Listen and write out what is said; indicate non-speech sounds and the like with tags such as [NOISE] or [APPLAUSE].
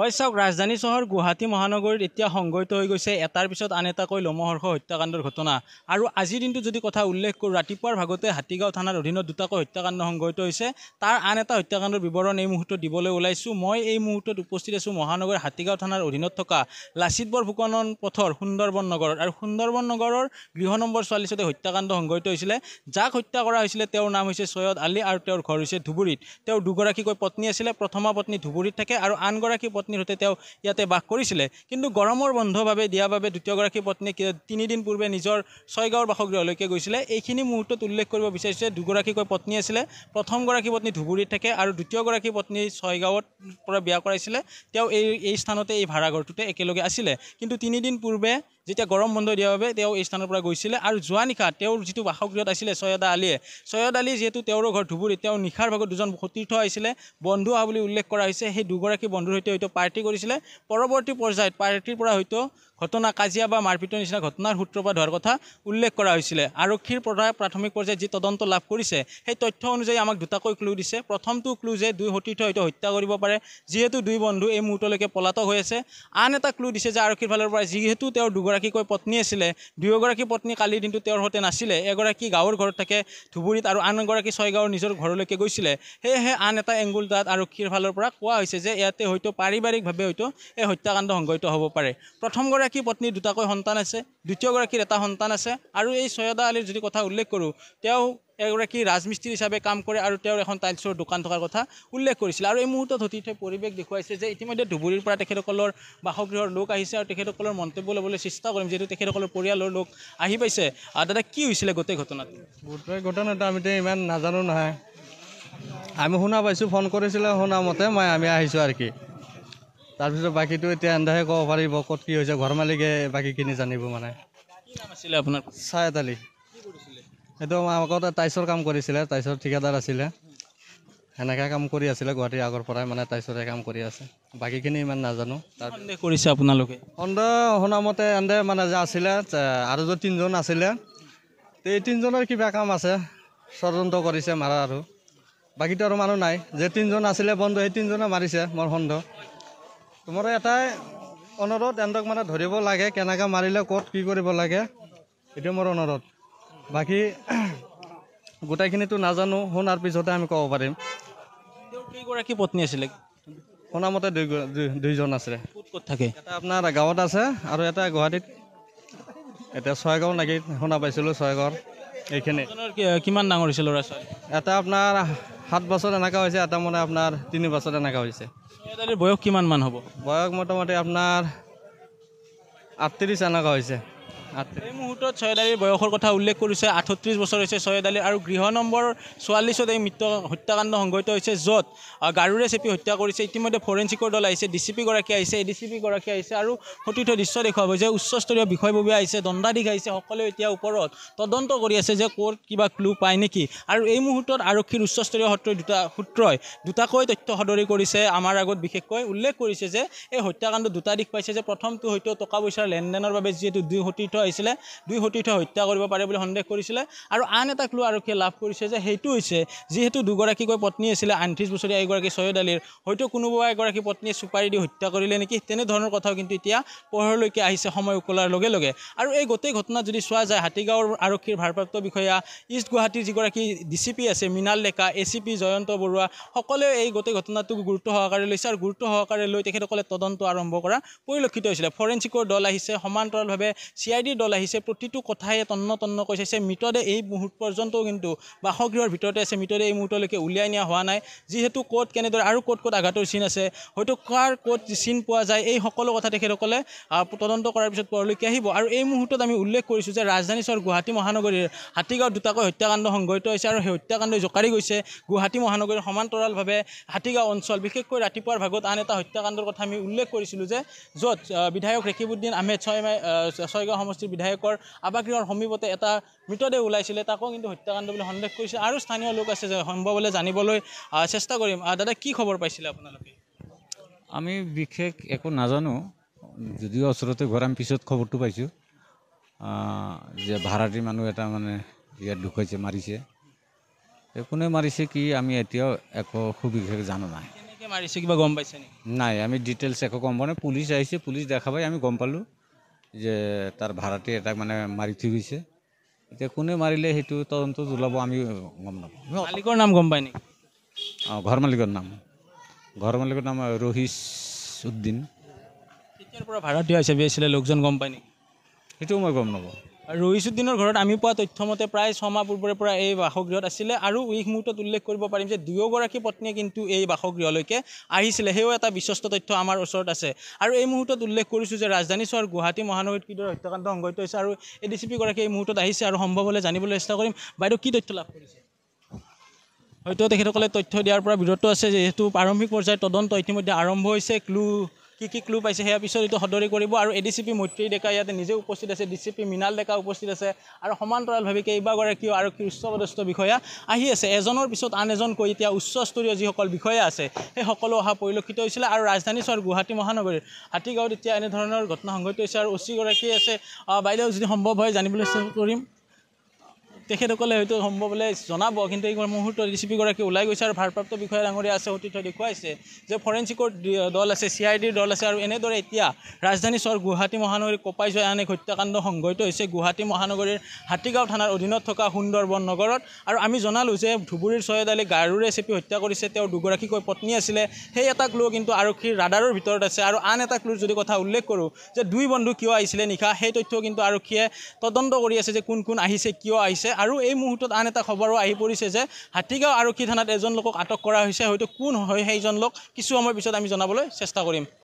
হয় চাওক ৰাজধানী চহৰ গুৱাহাটী মহানগৰীত এতিয়া সংঘটিত হৈ গৈছে এটাৰ পিছত আন এটাকৈ লমহৰ্ষ হত্যাকাণ্ডৰ ঘটনা আৰু আজিৰ দিনটো যদি কথা উল্লেখ কৰোঁ ৰাতিপুৱাৰ ভাগতে হাতীগাঁও থানাৰ অধীনত দুটাকৈ হত্যাকাণ্ড সংঘটিত হৈছে তাৰ আন এটা হত্যাকাণ্ডৰ বিৱৰণ এই মুহূৰ্তত দিবলৈ ওলাইছোঁ মই এই মুহূৰ্তত উপস্থিত আছোঁ মহানগৰ হাতীগাঁও থানাৰ অধীনত থকা লাচিতবৰ ফুকনন পথৰ সুন্দৰবন নগৰত আৰু সুন্দৰবন নগৰৰ গৃহ নম্বৰ চৌৰাল্লিছতে হত্যাকাণ্ড সংঘটিত হৈছিলে যাক হত্যা কৰা হৈছিলে তেওঁৰ নাম হৈছে ছৈয়দ আলী আৰু তেওঁৰ ঘৰ হৈছে ধুবুৰীত তেওঁৰ দুগৰাকীকৈ পত্নী আছিলে প্ৰথমা পত্নী ধুবুৰীত থাকে আৰু আনগৰাকী পত্নী পত্নীৰ সৈতে তেওঁ ইয়াতে বাস কৰিছিলে কিন্তু গৰমৰ বন্ধ বাবে দিয়া বাবে দ্বিতীয়গৰাকী পত্নীয়ে তিনিদিন পূৰ্বে নিজৰ ছয়গাঁৱৰ বাসগৃহলৈকে গৈছিলে এইখিনি মুহূৰ্তত উল্লেখ কৰিব বিচাৰিছোঁ যে দুগৰাকীকৈ পত্নী আছিলে প্ৰথমগৰাকী পত্নী ধুবুৰীত থাকে আৰু দ্বিতীয়গৰাকী পত্নী ছয়গাঁৱৰ পৰা বিয়া কৰাইছিলে তেওঁ এই এই স্থানতে এই ভাড়াঘৰটোতে একেলগে আছিলে কিন্তু তিনিদিন পূৰ্বে যেতিয়া গৰম বন্ধ দিয়াৰ বাবে তেওঁ এই স্থানৰ পৰা গৈছিলে আৰু যোৱা নিশা তেওঁৰ যিটো বাসগৃহত আছিলে ছৈয়দ আলীয়ে ছৈয়দ আলি যিহেতু তেওঁৰ ঘৰ ধুবুৰী তেওঁ নিশাৰ ভাগত দুজন সতীৰ্থ আহিছিলে বন্ধু অহা বুলি উল্লেখ কৰা হৈছে সেই দুগৰাকী বন্ধুৰ সৈতে হয়তো পাৰ্টি কৰিছিলে পৰৱৰ্তী পৰ্যায়ত পাৰ্টিৰ পৰা হয়তো ঘটনা কাজিয়া বা মারপিটর নিচিনা ঘটনার সূত্রপাত হওয়ার কথা উল্লেখ করা হয়েছিল আরক্ষীর পর্যায়ে প্রাথমিক পর্যায়ে যে তদন্ত লাভ করেছে সেই তথ্য অনুযায়ী আমাক দুটাক ক্লু দিছে প্রথমটো ক্লু যে দুই সতীর্থ হয়তো হত্যা করব পারে যেহেতু দুই বন্ধু এই মুহূর্তলৈকে পলাতক হয়ে আছে আন এটা ক্লু দিছে যে আরক্ষীর ফলের পর যেহেতু দুগারীকে পত্নী আসে দুয়োগী পত্নী কালি তেওঁৰ হতে নাছিলে এগারী গাঁর ঘর থাকে ধুবুরীত আর আনগী ছয়গাঁর নিজের ঘরলকে গৈছিলে সেয়ে আন এটা এঙ্গুল তাত আরক্ষীর ফলের পর কোয়া হয়েছে যে ইয়াতে হয়তো পারিবারিকভাবে হয়তো এই হত্যাকাণ্ড সংঘটিত হব পারে প্রথমগুলো এগৰাকী পত্নীৰ দুটাকৈ সন্তান আছে দ্বিতীয়গৰাকীৰ এটা সন্তান আছে আৰু এই ছয়দা আলীৰ যদি কথা উল্লেখ কৰোঁ তেওঁ এগৰাকী ৰাজমিস্ত্ৰী হিচাপে কাম কৰে আৰু তেওঁৰ এখন টাইলছৰ দোকান থকাৰ কথা উল্লেখ কৰিছিল আৰু এই মুহূৰ্তত অতি পৰিৱেশ দেখুৱাইছে যে ইতিমধ্যে ধুবুৰীৰ পৰা তেখেতসকলৰ বাসগৃহৰ লোক আহিছে আৰু তেখেতসকলৰ মন্তব্য ল'বলৈ চেষ্টা কৰিম যিহেতু তেখেতসকলৰ পৰিয়ালৰ লোক আহি পাইছে আৰু দাদা কি হৈছিলে গোটেই ঘটনাটো গোটেই ঘটনাটো আমি ইমান নাজানো নহয় আমি শুনা পাইছোঁ ফোন কৰিছিলে শুনামতে মই আমি আহিছোঁ আৰু কি তাৰপিছত বাকীটো এতিয়া আন্ধাৰে ক'ব পাৰিব ক'ত কি হৈছে ঘৰ মালিকে বাকীখিনি জানিব মানে আপোনাৰ চায়েত সেইটো আমাৰ আগতে টাইছৰ কাম কৰিছিলে টাইছৰ ঠিকাদাৰ আছিলে সেনেকৈ কাম কৰি আছিলে গুৱাহাটীৰ আগৰ পৰাই মানে টাইছৰে কাম কৰি আছে বাকীখিনি ইমান নাজানো কৰিছে আপোনালোকে সন্দেহ মতে এনে মানে যে আছিলে আৰু যে তিনিজন আছিলে এই তিনিজনৰ কিবা কাম আছে ষড়যন্ত্ৰ কৰিছে মাৰা আৰু বাকীটো আৰু মানুহ নাই যে তিনিজন আছিলে বন্ধ সেই তিনিজনে মাৰিছে মোৰ সন্দেহ তোমাৰ এটাই অনুৰোধ এন্দক মানে ধৰিব লাগে কেনেকৈ মাৰিলে ক'ত কি কৰিব লাগে এইটো মোৰ অনুৰোধ বাকী [CLEARS THROAT] গোটেইখিনিতো নাজানো শুনাৰ পিছতে আমি ক'ব পাৰিম কেইগৰাকী পত্নী আছিলে শুনামতে দুইজন আছে ক'ত থাকে এটা আপোনাৰ গাঁৱত আছে আৰু এটা গুৱাহাটীত এতিয়া ছয়গাঁও নাকি শুনা পাইছিলোঁ ছয়গাঁৱৰ এইখিনি কিমান ডাঙৰ হৈছে ল'ৰা ছোৱালী এটা আপোনাৰ সাত বছৰ এনেকুৱা হৈছে এটা মানে আপোনাৰ তিনি বছৰ এনেকুৱা হৈছে বয়স কিমান মান হব বয়স মোটামুটি আপোনাৰ আঠত্ৰিছ এনেকুৱা হৈছে এই মুহূৰ্তত ছয়েদ আলীৰ বয়সৰ কথা উল্লেখ কৰিছে আঠত্ৰিছ বছৰ হৈছে ছয়েদ আলী আৰু গৃহ নম্বৰ চৌৰাল্লিছত এই মৃত্যু হত্যাকাণ্ড সংঘটিত হৈছে য'ত গাৰুৰে চেপি হত্যা কৰিছে ইতিমধ্যে ফৰেঞ্চিকৰ দল আহিছে ডি চি পিগৰাকী আহিছে এ ডি চি পিগৰাকী আহিছে আৰু সতীৰ্থ দৃশ্য দেখুৱাব যে উচ্চস্তৰীয় বিষয়ববী আহিছে দণ্ডাধীশ আহিছে সকলোৱে এতিয়া ওপৰত তদন্ত কৰি আছে যে ক'ৰ কিবা ক্লু পায় নেকি আৰু এই মুহূৰ্তত আৰক্ষীৰ উচ্চস্তৰীয় সত্ৰই দুটা সূত্ৰই দুটাকৈ তথ্য সদৰি কৰিছে আমাৰ আগত বিশেষকৈ উল্লেখ কৰিছে যে এই হত্যাকাণ্ড দুটা দিশ পাইছে যে প্ৰথমটো হয়তো টকা পইচাৰ লেনদেনৰ বাবে যিহেতু দুই সতীৰ্থ সতীৰ্থ আহিছিলে দুই সতীৰ্থ হত্যা কৰিব পাৰে বুলি সন্দেহ কৰিছিলে আৰু আন এটা ক্লু আৰক্ষীয়ে লাভ কৰিছে যে সেইটো হৈছে যিহেতু দুগৰাকীকৈ পত্নী আছিলে আঠত্ৰিছ বছৰীয়া এগৰাকী ছৈয়দ আলিৰ হয়তো কোনোবা এগৰাকী পত্নীয়ে চুপাৰি দি হত্যা কৰিলে নেকি তেনেধৰণৰ কথাও কিন্তু এতিয়া পোহৰলৈকে আহিছে সময় উকলাৰ লগে লগে আৰু এই গোটেই ঘটনাত যদি চোৱা যায় হাতীগাঁৱৰ আৰক্ষীৰ ভাৰপ্ৰাপ্ত বিষয়া ইষ্ট গুৱাহাটীৰ যিগৰাকী ডি চি পি আছে Mrinal Deka A C P Jayanta Baruah সকলোৱে এই গোটেই ঘটনাটোক গুৰুত্ব সহকাৰে লৈছে আৰু গুৰুত্ব সহকাৰে লৈ তেখেতসকলে তদন্ত আৰম্ভ কৰা পৰিলক্ষিত হৈছিলে ফৰেঞ্চিকৰ দল আহিছে সমান্তৰালভাৱে চি আই বিজেডিৰ দল আহিছে প্ৰতিটো কথাই তন্ন তন্ন কৈছে যে মৃতদেহ এই মুহূৰ্ত পৰ্যন্তও কিন্তু বাসগৃহৰ ভিতৰতে আছে মৃতদেহ এই মুহূৰ্তলৈকে উলিয়াই নিয়া হোৱা নাই যিহেতু ক'ত কেনেদৰে আৰু ক'ত ক'ত আঘাতৰ চিন আছে হয়তো কাৰ ক'ত চিন পোৱা যায় এই সকলো কথা তেখেতসকলে তদন্ত কৰাৰ পিছত পৰলৈকে আহিব আৰু এই মুহূৰ্তত আমি উল্লেখ কৰিছোঁ যে ৰাজধানী চহৰ গুৱাহাটী মহানগৰীৰ হাতীগাঁৱত দুটাকৈ হত্যাকাণ্ড সংঘটিত হৈছে আৰু সেই হত্যাকাণ্ডই জোকাৰি গৈছে গুৱাহাটী মহানগৰীৰ সমান্তৰালভাৱে হাতীগাঁও অঞ্চল বিশেষকৈ ৰাতিপুৱাৰ ভাগত আন এটা হত্যাকাণ্ডৰ কথা আমি উল্লেখ কৰিছিলোঁ যে য'ত বিধায়ক ৰেকিবুদ্দিন আহমেদ ছয় মাই ছয়গাঁও সমষ্টি সমষ্টিৰ বিধায়কৰ আৱাসগৃহৰ সমীপতে এটা মৃতদেহ ওলাইছিলে তাকো কিন্তু হত্যাকাণ্ড বুলি সন্দেহ কৰিছে আৰু স্থানীয় লোক আছে যে সম্ভৱ হ'লে জানিবলৈ চেষ্টা কৰিম দাদা কি খবৰ পাইছিলে আপোনালোকে আমি বিশেষ একো নাজানো যদিও ওচৰতে ঘৰ আমি পিছত খবৰটো পাইছোঁ যে ভাড়াটীৰ মানুহ এটা মানে ইয়াত ঢুকাইছে মাৰিছে কোনে মাৰিছে কি আমি এতিয়াও একো সুবিশেষ জানো নাই কিবা গম পাইছে নাই আমি ডিটেইলছ একো গম পোৱা নাই পুলিচ আহিছে পুলিচ দেখা পাই আমি গম পালোঁ যে তাৰ ভাড়াটি এটাক মানে মাৰি থৈ গৈছে এতিয়া কোনে মাৰিলে সেইটো তদন্ত জ্বলাব আমি গম নাপাওঁ মালিকৰ নাম গম পায় নেকি অঁ ঘৰ মালিকৰ নাম ঘৰ মালিকৰ নাম ৰহিচ উদ্দিন কেতিয়াৰ পৰা ভাড়া দিয়া হিচাপে আছিলে লোকজন গম পায় নেকি সেইটোও মই গম নাপাওঁ ৰহিছ ঘৰত আমি পোৱা তথ্যমতে প্ৰায় ছমাহ পূৰ্বৰে পৰা এই বাসগৃহত আছিলে আৰু উইক মুহূৰ্তত উল্লেখ কৰিব পাৰিম যে দুয়োগৰাকী পত্নীয়ে কিন্তু এই বাসগৃহলৈকে আহিছিলে সেয়েও এটা বিশ্বস্ত তথ্য আমাৰ ওচৰত আছে আৰু এই মুহূৰ্তত উল্লেখ কৰিছোঁ যে ৰাজধানী চহৰ গুৱাহাটী মহানগৰীত কিদৰে হত্যাকাণ্ড সংঘটিত হৈছে আৰু এ ডি চি পিগৰাকী এই মুহূৰ্তত আহিছে আৰু সম্ভৱ হ'লে জানিবলৈ চেষ্টা কৰিম বাইদেউ কি তথ্য লাভ কৰিছে হয়তো তেখেতসকলে তথ্য দিয়াৰ পৰা বিৰত আছে যিহেতু প্ৰাৰম্ভিক পৰ্যায়ত তদন্ত ইতিমধ্যে আৰম্ভ হৈছে ক্লু কি কি ক্লু পাইছে সেয়া পিছত এইটো সদৰি কৰিব আৰু A D C P Maitri Deka ইয়াতে নিজে উপস্থিত আছে D C P Mrinal Deka উপস্থিত আছে আৰু সমান্তৰালভাৱে কেইবাগৰাকীও আৰক্ষী উচ্চপদস্থ বিষয়া আহি আছে এজনৰ পিছত আন এজনকৈ এতিয়া উচ্চস্তৰীয় যিসকল বিষয়া আছে সেই সকলো অহা পৰিলক্ষিত হৈছিলে আৰু ৰাজধানী চহৰ গুৱাহাটী মহানগৰীৰ হাতীগাঁৱত এতিয়া এনেধৰণৰ ঘটনা সংঘটিত হৈছে আৰু অচিগৰাকী আছে বাইদেউ যদি সম্ভৱ হয় জানিবলৈ চেষ্টা কৰিম তেখেতসকলে হয়তো সম্ভৱলৈ জনাব কিন্তু এই মুহূৰ্তত ডি চি ডিচিপিগৰাকী ওলাই গৈছে আৰু ভাৰপ্ৰাপ্ত বিষয়া ডাঙৰীয়া আছে সতীৰ্থই দেখুৱাইছে যে ফৰেঞ্চিকৰ দল আছে চি আই ডিৰ দল আছে আৰু এনেদৰে এতিয়া ৰাজধানী চহৰ গুৱাহাটী মহানগৰীৰ কপাই যোৱা আন এক হত্যাকাণ্ড সংঘটিত হৈছে গুৱাহাটী মহানগৰীৰ হাতীগাঁও থানাৰ অধীনত থকা সুন্দৰবন নগৰত আৰু আমি জনালোঁ যে ধুবুৰীৰ ছয়েদ আলি গাৰুৰে চেপি হত্যা কৰিছে তেওঁৰ দুগৰাকীকৈ পত্নী আছিলে সেই এটাক লৈ কিন্তু আৰক্ষীৰ ৰাডাৰৰ ভিতৰত আছে আৰু আন এটাক লৈ যদি কথা উল্লেখ কৰোঁ যে দুই বন্ধু কিয় আহিছিলে নিশা সেই তথ্য কিন্তু আৰক্ষীয়ে তদন্ত কৰি আছে যে কোন কোন আহিছে কিয় আহিছে আৰু এই মুহূৰ্তত আন এটা খবৰো আহি পৰিছে যে হাতীগাঁও আৰক্ষী থানাত এজন লোকক আটক কৰা হৈছে হয়তো কোন হয় সেইজন লোক কিছু সময়ৰ পিছত আমি জনাবলৈ চেষ্টা কৰিম